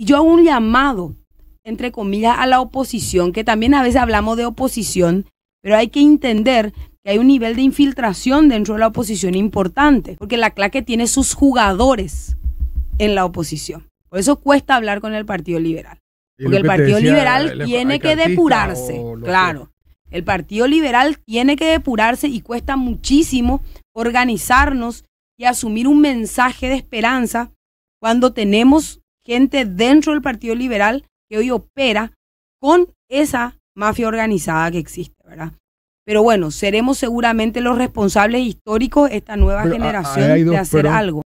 Y yo hago un llamado, entre comillas, a la oposición, que también a veces hablamos de oposición, pero hay que entender que hay un nivel de infiltración dentro de la oposición importante, porque la claque tiene sus jugadores en la oposición. Por eso cuesta hablar con el Partido Liberal. Porque el Partido Liberal tiene que depurarse, claro. El Partido Liberal tiene que depurarse y cuesta muchísimo organizarnos y asumir un mensaje de esperanza cuando tenemos gente dentro del Partido Liberal que hoy opera con esa mafia organizada que existe, ¿verdad? Pero bueno, seremos seguramente los responsables históricos esta nueva ah, generación de hacer algo.